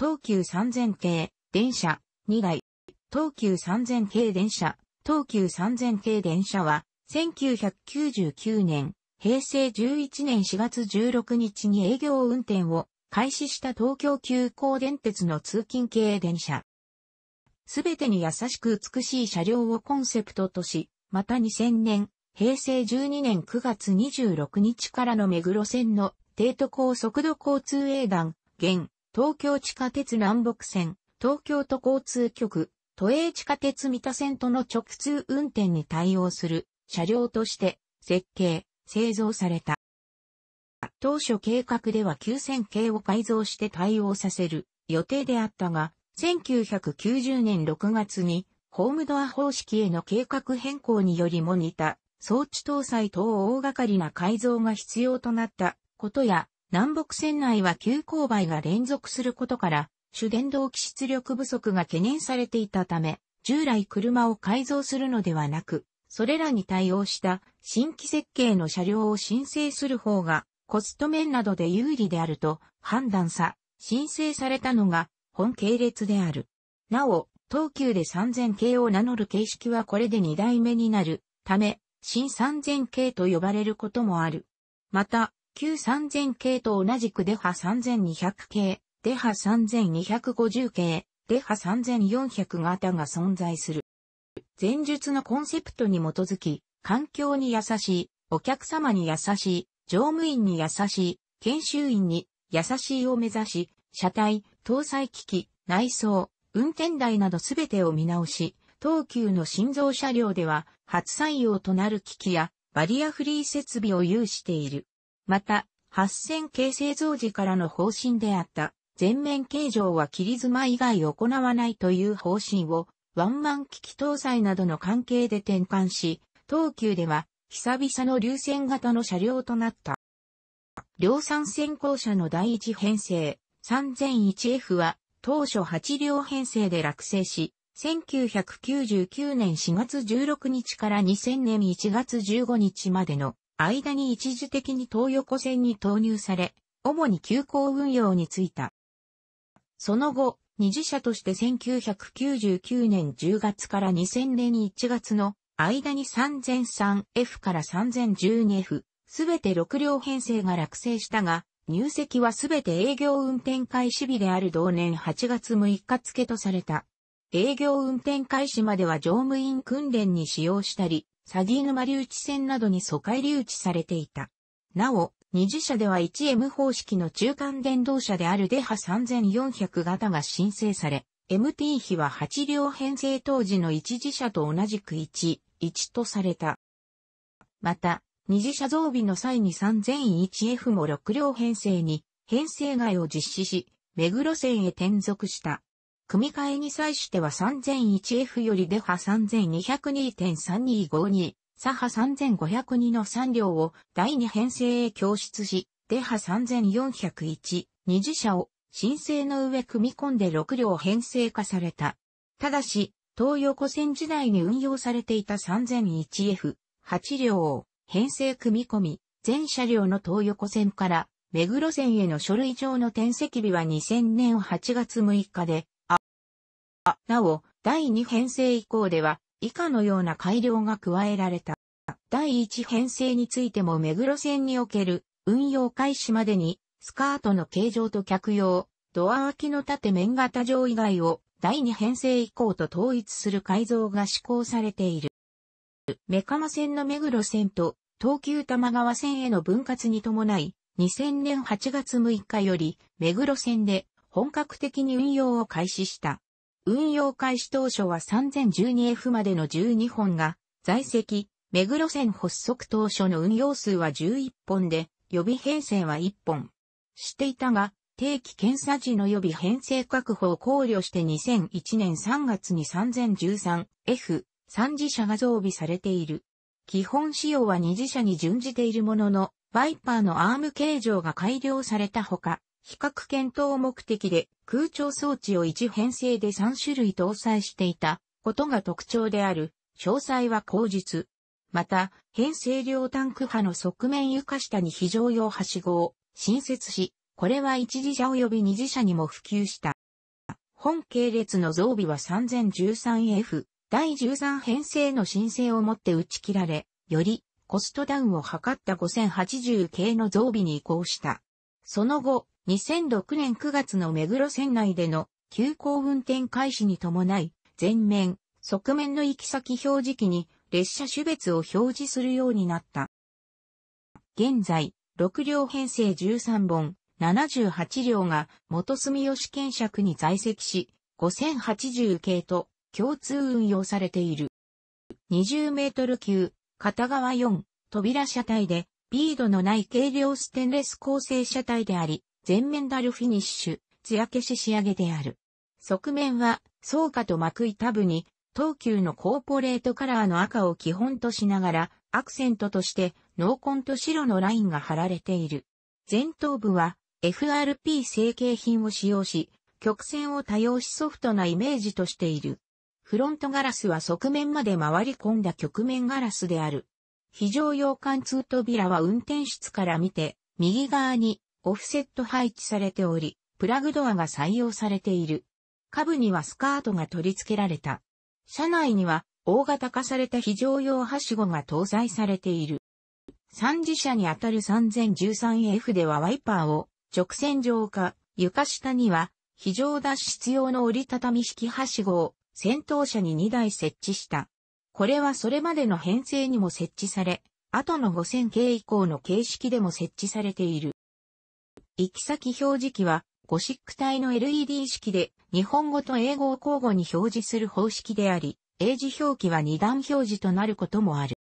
東急3000系、電車、2台。東急3000系電車、東急3000系電車は、1999年、平成11年4月16日に営業運転を開始した東京急行電鉄の通勤系電車。すべてに優しく美しい車両をコンセプトとし、また2000年、平成12年9月26日からの目黒線の帝都高速度交通営団、現、東京地下鉄南北線、東京都交通局、都営地下鉄三田線との直通運転に対応する車両として設計、製造された。当初計画では9000系を改造して対応させる予定であったが、1990年6月にホームドア方式への計画変更によりも似た装置搭載等大掛かりな改造が必要となったことや、南北線内は急勾配が連続することから、主電動機出力不足が懸念されていたため、従来車を改造するのではなく、それらに対応した新規設計の車両を申請する方がコスト面などで有利であると判断さ、申請されたのが本系列である。なお、東急で3000系を名乗る形式はこれで2代目になるため、新3000系と呼ばれることもある。また、旧3000系と同じくデハ3200系、デハ3250系、デハ3400型が存在する。前述のコンセプトに基づき、環境に優しい、お客様に優しい、乗務員に優しい、研修員に優しいを目指し、車体、搭載機器、内装、運転台などすべてを見直し、東急の心臓車両では初採用となる機器やバリアフリー設備を有している。また、八線形製造時からの方針であった全面形状は切り妻以外行わないという方針をワンマン機器搭載などの関係で転換し、東急では久々の流線型の車両となった。量産先行車の第一編成 3001F は当初8両編成で落成し、1999年4月16日から2000年1月15日までの間に一時的に東横線に投入され、主に急行運用についた。その後、二次車として1999年10月から2000年1月の間に 3003F から 3012F、すべて6両編成が落成したが、入籍はすべて営業運転開始日である同年8月6日付とされた。営業運転開始までは乗務員訓練に使用したり、マ沼留置船などに疎開留置されていた。なお、二次車では 1M 方式の中間電動車であるデハ3400型が申請され、MT 比は8両編成当時の一次車と同じく1、1とされた。また、二次車増備の際に 3001F も6両編成に編成外を実施し、目黒線へ転属した。組み換えに際しては 3001F よりデハ3202.3252、左ハ3502の3両を第2編成へ供出し、デハ3401、二次車を申請の上組み込んで6両編成化された。ただし、東横線時代に運用されていた 3001F、8両を編成組み込み、全車両の東横線から目黒線への書類上の転籍日は2000年8月6日で、なお、第2編成以降では、以下のような改良が加えられた。第1編成についても目黒線における運用開始までに、スカートの形状と客用、ドア脇の縦面型上以外を第2編成以降と統一する改造が施行されている。メカマ線の目黒線と東急玉川線への分割に伴い、2000年8月6日より目黒線で本格的に運用を開始した。運用開始当初は 3012F までの12本が、在籍、目黒線発足当初の運用数は11本で、予備編成は1本。していたが、定期検査時の予備編成確保を考慮して2001年3月に 3013F3 次車が増備されている。基本仕様は2次車に準じているものの、バイパーのアーム形状が改良されたほか、比較検討目的で空調装置を1編成で3種類搭載していたことが特徴である、詳細は口日。また、編成量タンク波の側面床下に非常用はしごを新設し、これは一次車及び二次車にも普及した。本系列の増備は 3013F 第13編成の申請をもって打ち切られ、よりコストダウンを図った5080系の増備に移行した。その後、2006年9月の目黒線内での急行運転開始に伴い、前面、側面の行き先表示器に列車種別を表示するようになった。現在、6両編成13本、78両が元住吉検尺に在籍し、5080系と共通運用されている。20メートル級、片側4、扉車体で、ビードのない軽量ステンレス構成車体であり、全面ダルフィニッシュ、艶消し仕上げである。側面は、草花と膜板部に、東急のコーポレートカラーの赤を基本としながら、アクセントとして、濃紺と白のラインが貼られている。前頭部は、FRP 成形品を使用し、曲線を多用しソフトなイメージとしている。フロントガラスは側面まで回り込んだ曲面ガラスである。非常用貫通扉は運転室から見て、右側にオフセット配置されており、プラグドアが採用されている。下部にはスカートが取り付けられた。車内には大型化された非常用はしごが搭載されている。三次車にあたる 3013F ではワイパーを直線上か、床下には非常脱出用の折りたたみ式はしごを先頭車に2台設置した。これはそれまでの編成にも設置され、後の5000系以降の形式でも設置されている。行き先表示器は、ゴシック体の LED 式で、日本語と英語を交互に表示する方式であり、英字表記は二段表示となることもある。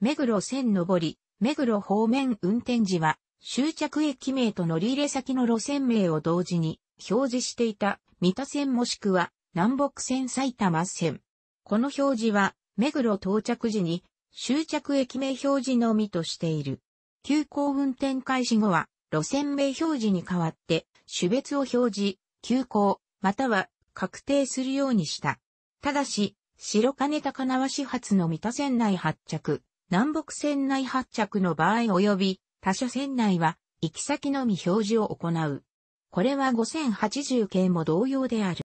目黒線上り、目黒方面運転時は、終着駅名と乗り入れ先の路線名を同時に表示していた三田線もしくは南北線埼玉線。この表示は目黒到着時に終着駅名表示のみとしている。急行運転開始後は路線名表示に代わって、種別を表示、休校、または確定するようにした。ただし、白金高輪始発の三田線内発着、南北線内発着の場合及び他社線内は行き先のみ表示を行う。これは5080系も同様である。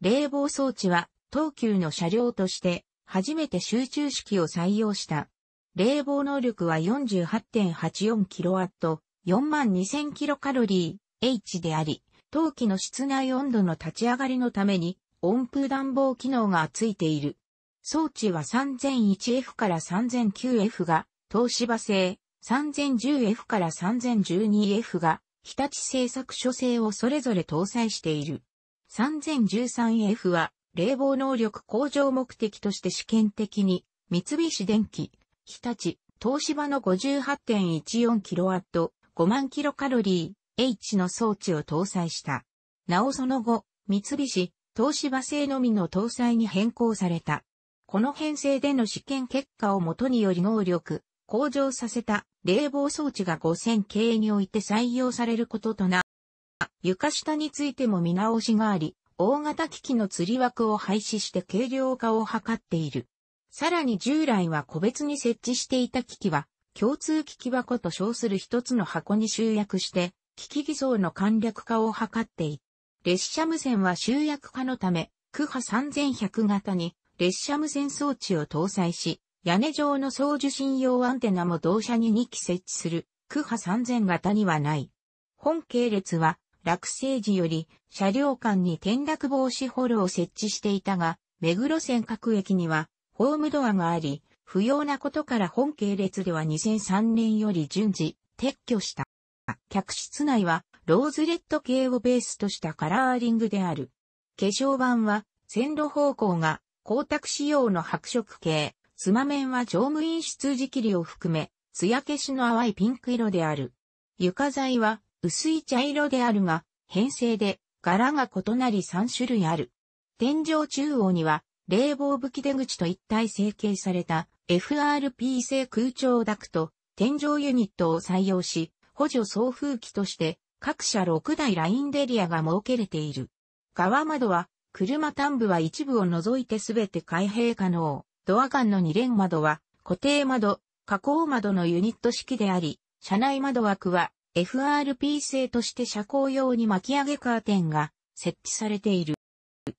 冷房装置は東急の車両として初めて集中式を採用した。冷房能力は 48.84kW、42,000キロカロリー H であり、陶器の室内温度の立ち上がりのために温風暖房機能がついている。装置は 3001F から 3009F が東芝製、3010F から 3012F が日立製作所製をそれぞれ搭載している。3013F は冷房能力向上目的として試験的に三菱電機、日立、東芝の 58.14kW、5万キロカロリー H の装置を搭載した。なおその後、三菱、東芝製のみの搭載に変更された。この編成での試験結果をもとにより能力、向上させた冷房装置が5000系において採用されることとな。床下についても見直しがあり、大型機器の釣り枠を廃止して軽量化を図っている。さらに従来は個別に設置していた機器は共通機器箱と称する一つの箱に集約して、機器偽装の簡略化を図っていた。列車無線は集約化のため、区波3100型に列車無線装置を搭載し、屋根上の送受信用アンテナも同社に2機設置する区波3000型にはない。本系列は落成時より車両間に転落防止ホールを設置していたが、目黒線各駅にはホームドアがあり、不要なことから本系列では2003年より順次撤去した。客室内はローズレッド系をベースとしたカラーリングである。化粧板は線路方向が光沢仕様の白色系、つま面は乗務員室時切を含め、艶消しの淡いピンク色である。床材は薄い茶色であるが、編成で柄が異なり3種類ある。天井中央には冷房吹き出口と一体成形された FRP 製空調ダクト、天井ユニットを採用し、補助送風機として各社6台ラインデリアが設けれている。側窓は、車端部は一部を除いてすべて開閉可能。ドア間の2連窓は固定窓、加工窓のユニット式であり、車内窓枠は FRP 製として車高用に巻き上げカーテンが設置されている。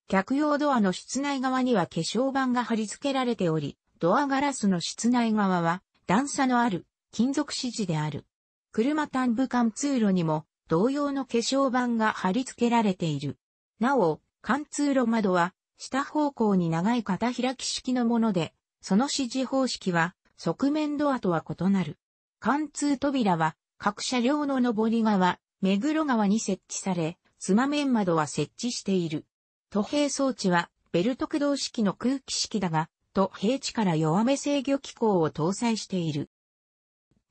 客用ドアの室内側には化粧板が貼り付けられており、ドアガラスの室内側は段差のある金属支持である。車端部間通路にも同様の化粧板が貼り付けられている。なお、貫通路窓は下方向に長い片開き式のもので、その指示方式は側面ドアとは異なる。貫通扉は各車両の上り側、目黒側に設置され、つま面窓は設置している。都閉装置はベルト駆動式の空気式だが、と平地から弱め制御機構を搭載している。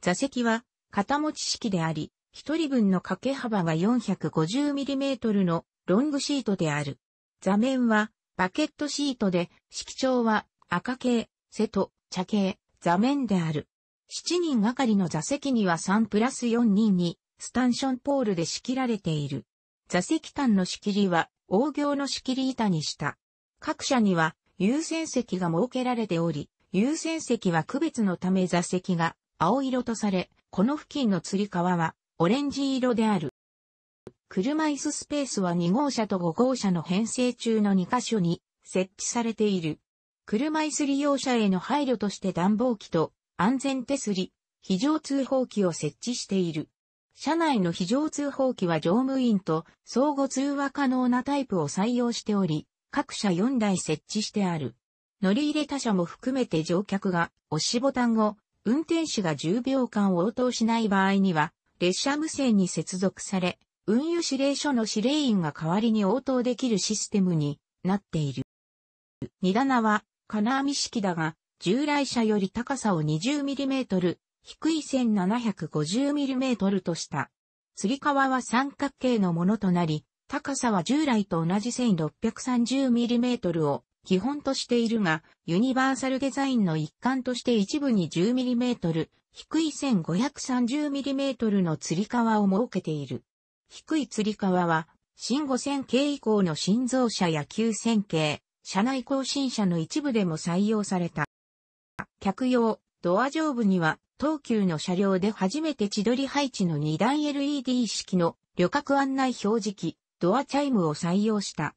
座席は肩持ち式であり、一人分の掛け幅が 450mm のロングシートである。座面はバケットシートで、色調は赤系、瀬戸、茶系、座面である。7人がかりの座席には3プラス4人にスタンションポールで仕切られている。座席端の仕切りは、大行の仕切り板にした。各社には優先席が設けられており、優先席は区別のため座席が青色とされ、この付近のつり革はオレンジ色である。車椅子スペースは2号車と5号車の編成中の2カ所に設置されている。車椅子利用者への配慮として暖房機と安全手すり、非常通報機を設置している。車内の非常通報機は乗務員と相互通話可能なタイプを採用しており、各社4台設置してある。乗り入れ他車も含めて乗客が押しボタンを、運転手が10秒間応答しない場合には、列車無線に接続され、運輸指令所の指令員が代わりに応答できるシステムになっている。荷棚は金網式だが、従来車より高さを 20mm、低い 1750mm とした。つり革は三角形のものとなり、高さは従来と同じ 1630mm を基本としているが、ユニバーサルデザインの一環として一部に 10mm、低い 1530mm の吊り革を設けている。低い吊り革は、新5000系以降の新造車や9000系、車内更新車の一部でも採用された。客用、ドア上部には、東急の車両で初めて千鳥配置の2台 LED 式の旅客案内表示器、ドアチャイムを採用した。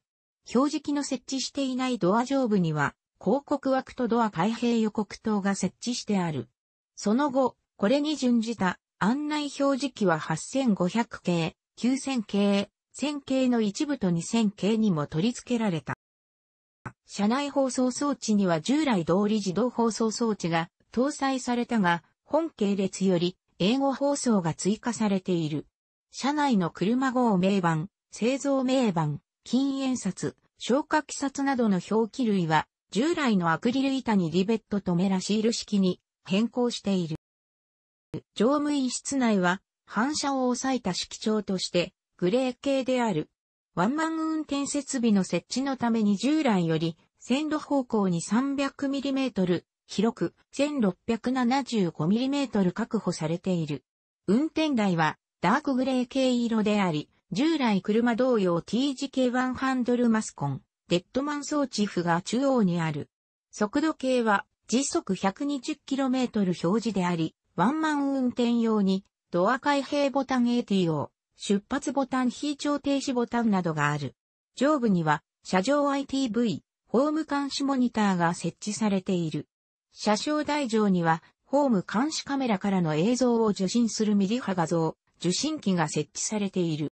表示器の設置していないドア上部には、広告枠とドア開閉予告灯が設置してある。その後、これに準じた案内表示器は8500系、9000系、1000系の一部と2000系にも取り付けられた。車内放送装置には従来通り自動放送装置が搭載されたが、本系列より英語放送が追加されている。車内の車号名番、製造名板、禁煙札、消火器札などの表記類は、従来のアクリル板にリベットとめらシール式に変更している。乗務員室内は、反射を抑えた色調として、グレー系である。ワンマン運転設備の設置のために従来より、線路方向に 300mm、広く 1675mm 確保されている。運転台は、ダークグレー系色であり、従来車同様 TGK1 ハンドルマスコン、デッドマン装置符が中央にある。速度計は時速 120km 表示であり、ワンマン運転用にドア開閉ボタン ATO、出発ボタン非調停止ボタンなどがある。上部には車上 ITV、ホーム監視モニターが設置されている。車掌台上にはホーム監視カメラからの映像を受信するミリ波画像、受信機が設置されている。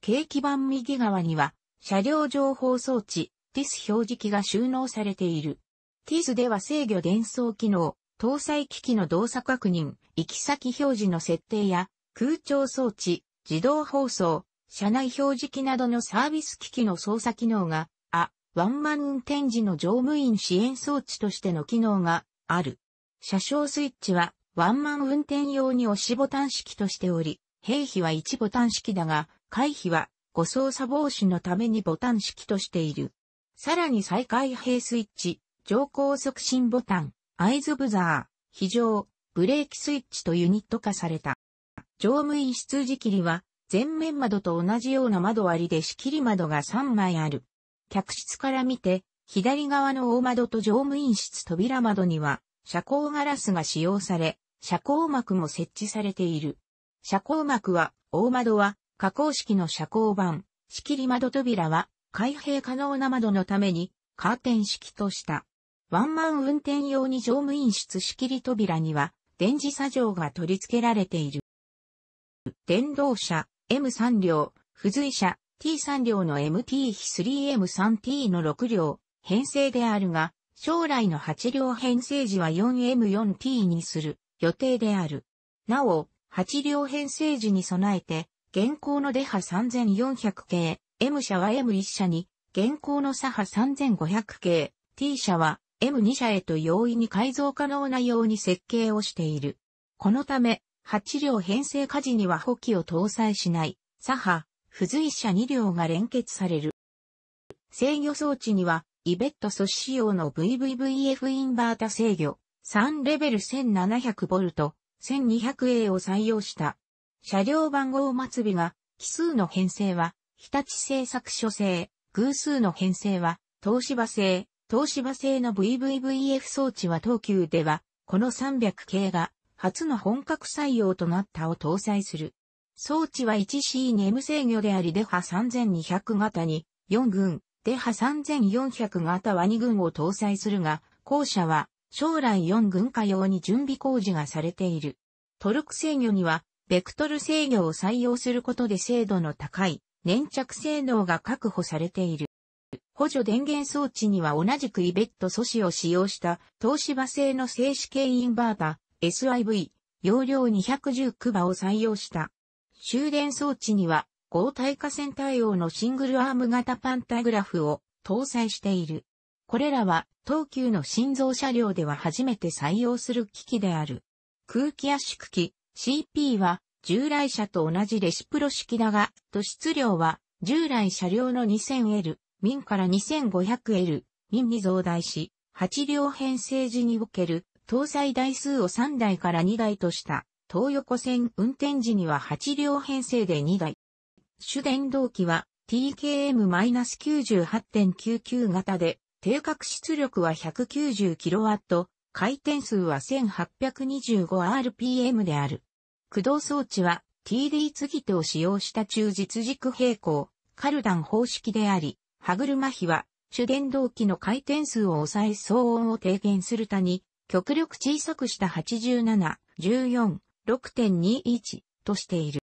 景気板右側には、車両情報装置、TIS 表示器が収納されている。TIS では制御伝送機能、搭載機器の動作確認、行き先表示の設定や、空調装置、自動放送、車内表示器などのサービス機器の操作機能が、あ、ワンマン運転時の乗務員支援装置としての機能がある。車掌スイッチは、ワンマン運転用に押しボタン式としており、兵費は1ボタン式だが、回避は誤操作防止のためにボタン式としている。さらに再開閉スイッチ、乗降促進ボタン、アイズブザー、非常、ブレーキスイッチとユニット化された。乗務員室仕切りは、前面窓と同じような窓割りで仕切り窓が3枚ある。客室から見て、左側の大窓と乗務員室扉窓には、遮光ガラスが使用され、遮光膜も設置されている。遮光膜は、大窓は、加工式の遮光板、仕切り窓扉は、開閉可能な窓のために、カーテン式とした。ワンマン運転用に乗務員室仕切り扉には、電磁作業が取り付けられている。電動車 M3 両、付随車 T3 両の MT3M3T の6両、編成であるが、将来の8両編成時は 4M4T にする予定である。なお、8両編成時に備えて、現行のデハ3400系、M 社は M1 社に、現行の左派3500系、T 社は M2 社へと容易に改造可能なように設計をしている。このため、8両編成火事には補機を搭載しない、左派、付随車2両が連結される。制御装置には、イベット素子仕様の VVVF インバータ制御、3レベル 1700V、1200A を採用した。車両番号末尾が、奇数の編成は、日立製作所製、偶数の編成は、東芝製、東芝製の VVVF 装置は東急では、この300系が、初の本格採用となったを搭載する。装置は 1C ネム制御であり、デハ3200型に、4軍、デハ3400型は2軍を搭載するが、後者は、将来4軍化用に準備工事がされている。トルク制御には、ベクトル制御を採用することで精度の高い粘着性能が確保されている。補助電源装置には同じくイベット素子を使用した東芝製の静止系インバータ SIV 容量210クバを採用した。終電装置には合体化線対応のシングルアーム型パンタグラフを搭載している。これらは東急の心臓車両では初めて採用する機器である。空気圧縮機 CP は従来車と同じレシプロ式だが、突出量は従来車両の 2000L、民から 2500L、民に増大し、8両編成時における搭載台数を3台から2台とした、東横線運転時には8両編成で2台。主電動機は TKM-98.99 型で、定格出力は 190kW、回転数は 1825rpm である。駆動装置は TD 継手を使用した中実軸平行、カルダン方式であり、歯車比は主電動機の回転数を抑え騒音を低減する他に、極力小さくした87、14、6.21としている。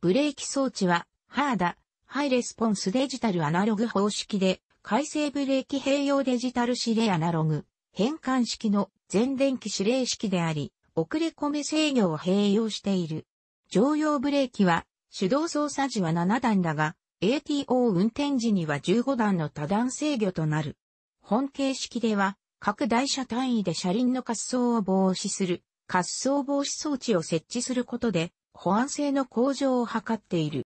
ブレーキ装置は、ハーダ、ハイレスポンスデジタルアナログ方式で、回生ブレーキ併用デジタル指令アナログ、変換式の全電気指令式であり、遅れ込め制御を併用している。常用ブレーキは、手動操作時は7段だが、ATO 運転時には15段の多段制御となる。本形式では、各台車単位で車輪の滑走を防止する、滑走防止装置を設置することで、保安性の向上を図っている。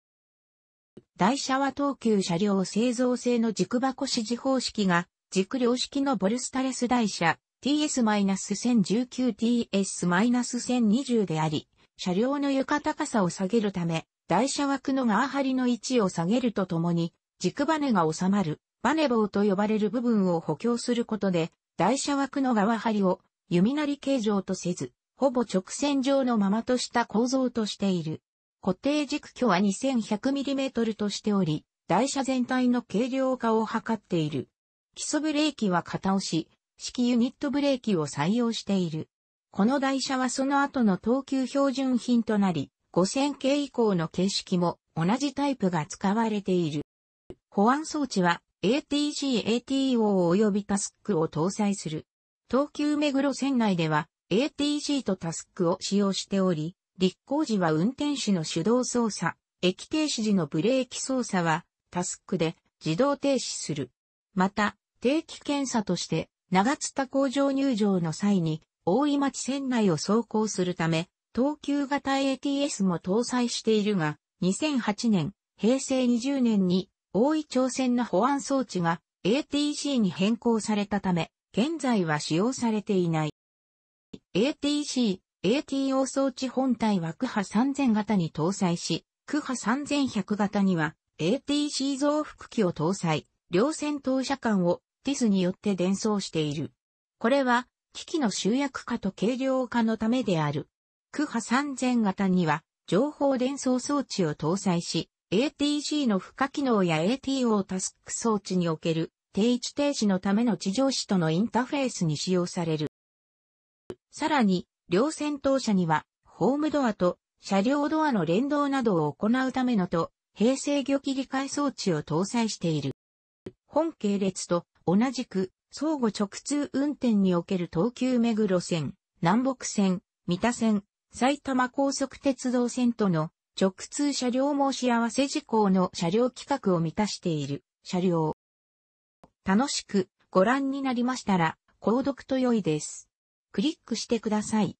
台車は東急車両製造製の軸箱指示方式が、軸量式のボルスタレス台車、TS-1019TS-1020 であり、車両の床高さを下げるため、台車枠のガー張りの位置を下げるとともに、軸バネが収まる、バネ棒と呼ばれる部分を補強することで、台車枠の側張りを弓なり形状とせず、ほぼ直線上のままとした構造としている。固定軸距は 2100mm としており、台車全体の軽量化を図っている。基礎ブレーキは片押し、式ユニットブレーキを採用している。この台車はその後の等級標準品となり、5000系以降の形式も同じタイプが使われている。保安装置は ATC、ATO 及びタスクを搭載する。東急目黒線内では ATC とタスクを使用しており、立候時は運転手の手動操作、液停止時のブレーキ操作はタスクで自動停止する。また、定期検査として長津田工場入場の際に、大井町線内を走行するため、東急型 ATS も搭載しているが、2008年、平成20年に、大井町船の保安装置が ATC に変更されたため、現在は使用されていない。ATC、ATO 装置本体は区波3000型に搭載し、区波3100型には ATC 増幅機を搭載、両線投射間をティスによって伝送している。これは、機器の集約化と軽量化のためである。クハ3000型には、情報伝送装置を搭載し、ATG の付加機能や ATO タスク装置における定位置停止のための地上紙とのインターフェースに使用される。さらに、両戦闘車には、ホームドアと車両ドアの連動などを行うためのと、平成魚切り替え装置を搭載している。本系列と同じく相互直通運転における東急目黒線、南北線、三田線、埼玉高速鉄道線との直通車両申し合わせ事項の車両規格を満たしている車両。楽しくご覧になりましたら、購読と良いです。クリックしてください。